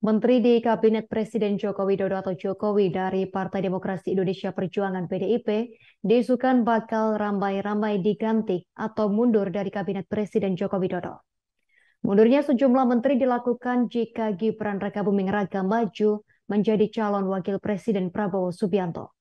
Menteri di Kabinet Presiden Joko Widodo atau Jokowi dari Partai Demokrasi Indonesia Perjuangan PDIP disukan bakal ramai-ramai diganti atau mundur dari Kabinet Presiden Joko Widodo. Mundurnya sejumlah menteri dilakukan jika Gibran Raka Buming Raka maju menjadi calon wakil Presiden Prabowo Subianto.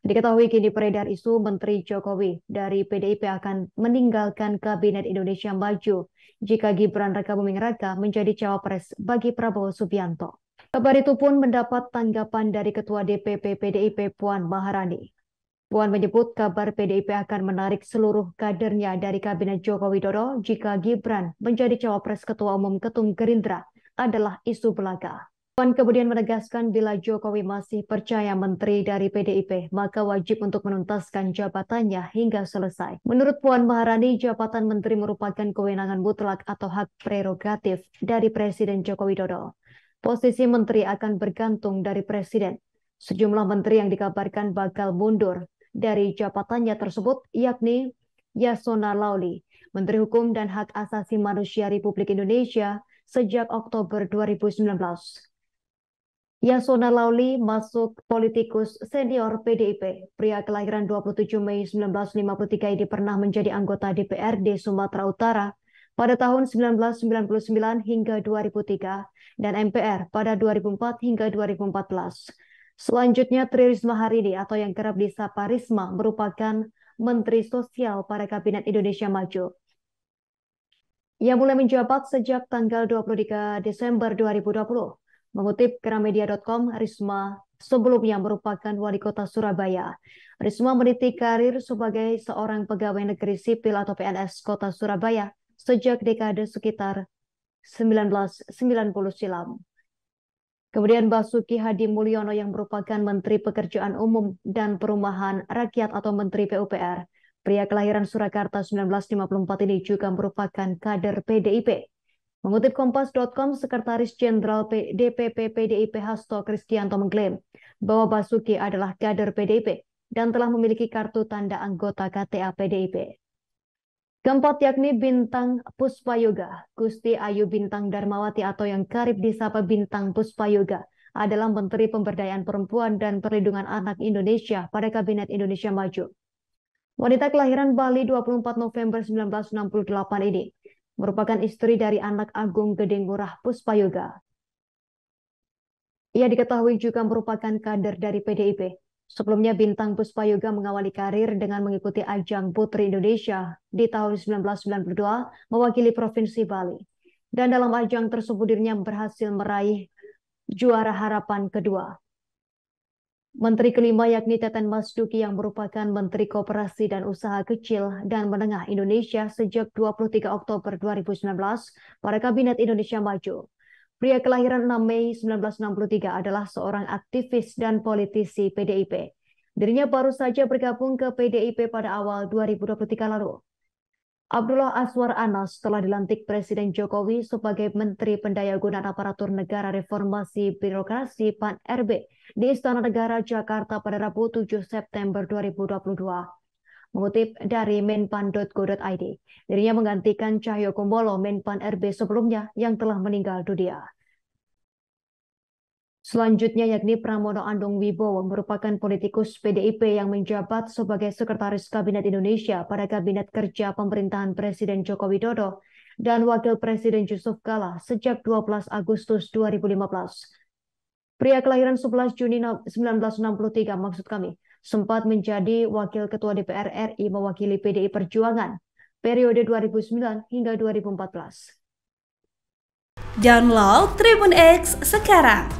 Diketahui kini peredar isu Menteri Jokowi dari PDIP akan meninggalkan Kabinet Indonesia Maju jika Gibran Raka Buming Raka menjadi cawapres bagi Prabowo Subianto. Kabar itu pun mendapat tanggapan dari Ketua DPP PDIP Puan Maharani. Puan menyebut kabar PDIP akan menarik seluruh kadernya dari Kabinet Jokowi Widodo jika Gibran menjadi cawapres Ketua Umum Ketum Gerindra adalah isu belaka. Puan kemudian menegaskan bila Jokowi masih percaya menteri dari PDIP, maka wajib untuk menuntaskan jabatannya hingga selesai. Menurut Puan Maharani, jabatan menteri merupakan kewenangan mutlak atau hak prerogatif dari Presiden Joko Widodo. Posisi menteri akan bergantung dari Presiden. Sejumlah menteri yang dikabarkan bakal mundur dari jabatannya tersebut, yakni Yasona Lauli, Menteri Hukum dan Hak Asasi Manusia Republik Indonesia sejak Oktober 2019. Yasona Lauli masuk politikus senior PDIP. Pria kelahiran 27 Mei 1953 ini pernah menjadi anggota DPRD Sumatera Utara pada tahun 1999 hingga 2003 dan MPR pada 2004 hingga 2014. Selanjutnya Tri Risma hari ini atau yang kerap disapa Risma merupakan Menteri Sosial pada Kabinet Indonesia Maju yang mulai menjabat sejak tanggal 23 Desember 2020. Mengutip keramedia.com, Risma sebelumnya merupakan wali kota Surabaya. Risma meniti karir sebagai seorang pegawai negeri sipil atau PNS kota Surabaya sejak dekade sekitar 1990 silam. Kemudian Basuki Hadi Mulyono yang merupakan Menteri Pekerjaan Umum dan Perumahan Rakyat atau Menteri PUPR. Pria kelahiran Surakarta 1954 ini juga merupakan kader PDIP. Mengutip Kompas.com, Sekretaris Jenderal DPP PDIP Hasto Kristianto mengklaim bahwa Basuki adalah kader PDIP dan telah memiliki kartu tanda anggota KTA PDIP. Keempat yakni Bintang Puspayoga, Gusti Ayu Bintang Darmawati atau yang karib disapa Bintang Puspayoga adalah Menteri Pemberdayaan Perempuan dan Perlindungan Anak Indonesia pada Kabinet Indonesia Maju. Wanita kelahiran Bali 24 November 1968 ini merupakan istri dari anak Agung Gedeng Murah Puspayoga. Ia diketahui juga merupakan kader dari PDIP. Sebelumnya Bintang Puspayoga mengawali karir dengan mengikuti ajang Putri Indonesia di tahun 1992 mewakili Provinsi Bali. Dan dalam ajang tersebut dirinya berhasil meraih juara harapan kedua. Menteri kelima yakni Teten Mas Duki yang merupakan Menteri Kooperasi dan Usaha Kecil dan Menengah Indonesia sejak 23 Oktober 2019 pada Kabinet Indonesia Maju. Pria kelahiran 6 Mei 1963 adalah seorang aktivis dan politisi PDIP. Dirinya baru saja bergabung ke PDIP pada awal 2023 lalu. Abdullah Aswar Anas telah dilantik Presiden Jokowi sebagai Menteri Pendayagunaan Aparatur Negara Reformasi Birokrasi PAN RB di Istana Negara Jakarta pada Rabu 7 September 2022. Mengutip dari menpan.go.id, dirinya menggantikan Cahyo Kumbolo Menpan RB sebelumnya yang telah meninggal dunia. Selanjutnya yakni Pramono Andong Wibowo merupakan politikus PDIP yang menjabat sebagai Sekretaris Kabinet Indonesia pada Kabinet Kerja Pemerintahan Presiden Joko Widodo dan Wakil Presiden Yusuf Kala sejak 12 Agustus 2015. Pria kelahiran 11 Juni 1963 maksud kami sempat menjadi Wakil Ketua DPR RI mewakili PDI Perjuangan periode 2009 hingga 2014. Download Tribun X sekarang